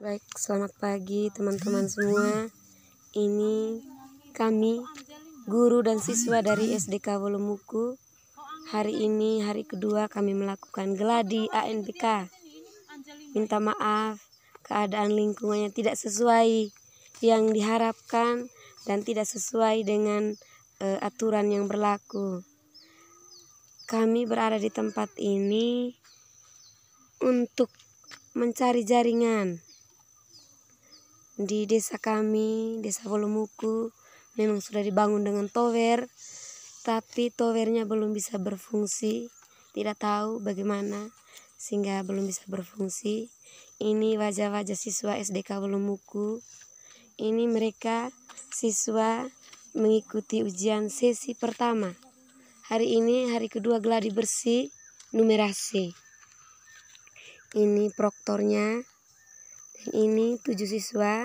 Baik, selamat pagi teman-teman semua. Ini kami guru dan siswa dari SDK Wolomuku. Hari ini hari kedua kami melakukan geladi ANPK. Minta maaf keadaan lingkungannya tidak sesuai yang diharapkan dan tidak sesuai dengan uh, aturan yang berlaku. Kami berada di tempat ini untuk mencari jaringan di desa kami, desa Wolomuku memang sudah dibangun dengan tower, tapi towernya belum bisa berfungsi. Tidak tahu bagaimana sehingga belum bisa berfungsi. Ini wajah-wajah siswa SDK Wolomuku Ini mereka siswa mengikuti ujian sesi pertama. Hari ini hari kedua geladi bersih numerasi. Ini proktornya ini tujuh siswa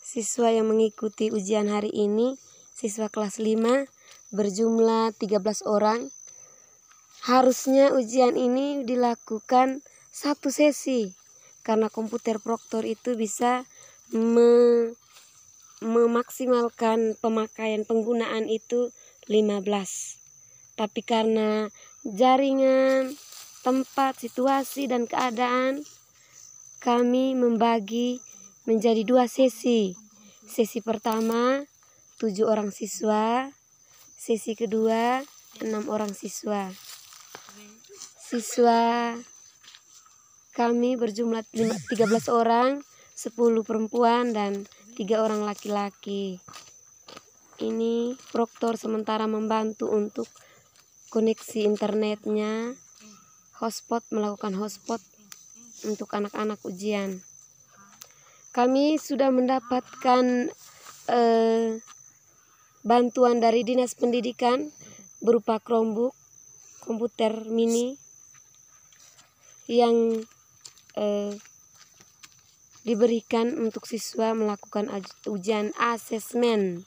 siswa yang mengikuti ujian hari ini siswa kelas 5 berjumlah 13 orang harusnya ujian ini dilakukan satu sesi karena komputer proktor itu bisa me memaksimalkan pemakaian penggunaan itu 15 tapi karena jaringan tempat situasi dan keadaan kami membagi menjadi dua sesi. Sesi pertama tujuh orang siswa, sesi kedua enam orang siswa. Siswa kami berjumlah 13 orang, 10 perempuan dan tiga orang laki-laki. Ini proktor sementara membantu untuk koneksi internetnya, hotspot melakukan hotspot untuk anak-anak ujian. Kami sudah mendapatkan eh, bantuan dari Dinas Pendidikan berupa Chromebook, komputer mini yang eh, diberikan untuk siswa melakukan ujian asesmen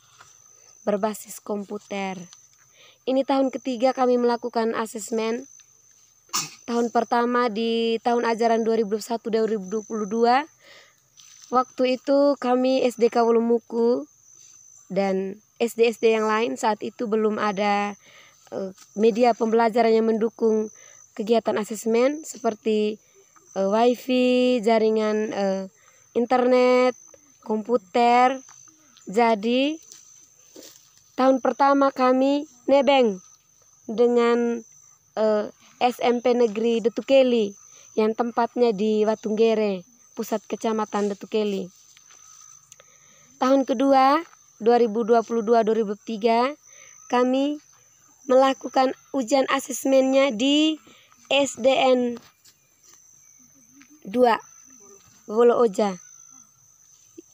berbasis komputer. Ini tahun ketiga kami melakukan asesmen tahun pertama di tahun ajaran 2021-2022 waktu itu kami SDK Wulumuku dan SD-SD yang lain saat itu belum ada eh, media pembelajaran yang mendukung kegiatan asesmen seperti eh, wifi, jaringan eh, internet, komputer. Jadi tahun pertama kami nebeng dengan SMP Negeri Detukeli yang tempatnya di Watunggere, pusat kecamatan Detukeli. Tahun kedua, 2022-2023, kami melakukan ujian asesmennya di SDN 2 Wolo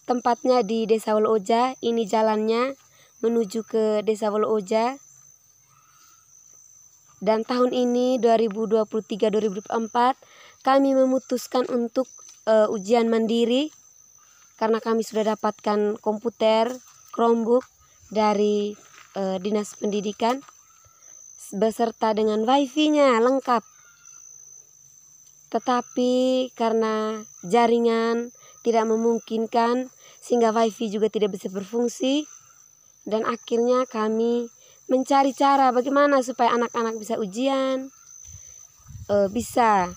Tempatnya di Desa Wolo ini jalannya menuju ke Desa Wolo dan tahun ini 2023-2024 kami memutuskan untuk uh, ujian mandiri karena kami sudah dapatkan komputer, Chromebook dari uh, Dinas Pendidikan beserta dengan wifi-nya lengkap. Tetapi karena jaringan tidak memungkinkan sehingga wifi juga tidak bisa berfungsi dan akhirnya kami mencari cara bagaimana supaya anak-anak bisa ujian, eh, bisa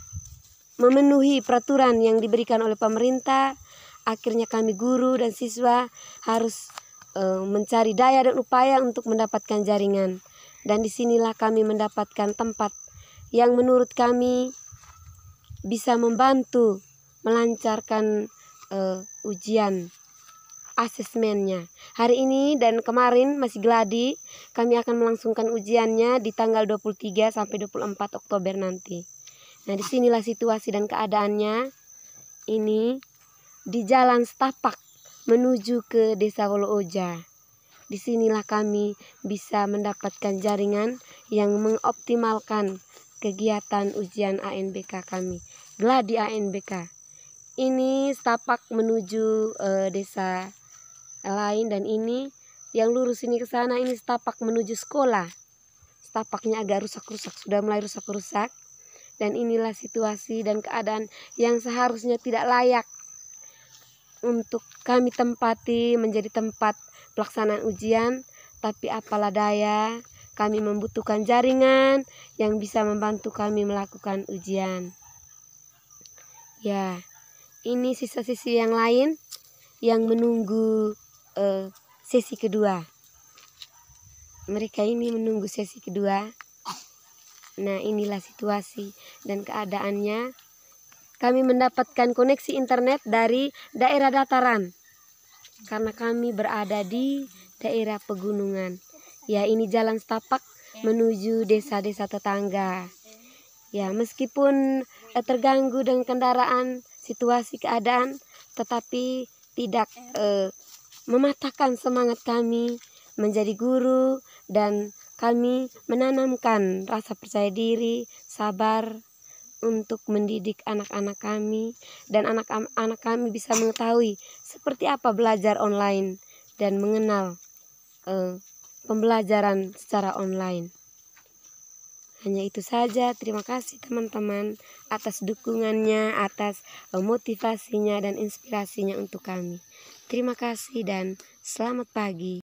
memenuhi peraturan yang diberikan oleh pemerintah. Akhirnya kami guru dan siswa harus eh, mencari daya dan upaya untuk mendapatkan jaringan. Dan disinilah kami mendapatkan tempat yang menurut kami bisa membantu melancarkan uh, ujian asesmennya. Hari ini dan kemarin masih geladi, kami akan melangsungkan ujiannya di tanggal 23 sampai 24 Oktober nanti. Nah, disinilah situasi dan keadaannya. Ini di Jalan Setapak menuju ke Desa Wolooja. Disinilah kami bisa mendapatkan jaringan yang mengoptimalkan kegiatan ujian ANBK kami. Geladi ANBK. Ini setapak menuju uh, desa lain dan ini yang lurus ini ke sana ini setapak menuju sekolah setapaknya agak rusak-rusak sudah mulai rusak-rusak dan inilah situasi dan keadaan yang seharusnya tidak layak untuk kami tempati menjadi tempat pelaksanaan ujian tapi apalah daya kami membutuhkan jaringan yang bisa membantu kami melakukan ujian ya ini sisa-sisi yang lain yang menunggu uh, sesi kedua. Mereka ini menunggu sesi kedua. Nah, inilah situasi dan keadaannya. Kami mendapatkan koneksi internet dari daerah dataran karena kami berada di daerah pegunungan. Ya, ini jalan setapak menuju desa-desa tetangga. Ya, meskipun eh, terganggu dengan kendaraan, situasi keadaan, tetapi tidak eh, mematahkan semangat kami menjadi guru dan kami menanamkan rasa percaya diri, sabar untuk mendidik anak-anak kami dan anak-anak kami bisa mengetahui seperti apa belajar online dan mengenal uh, pembelajaran secara online. Hanya itu saja. Terima kasih teman-teman atas dukungannya, atas eh, motivasinya dan inspirasinya untuk kami. Terima kasih dan selamat pagi.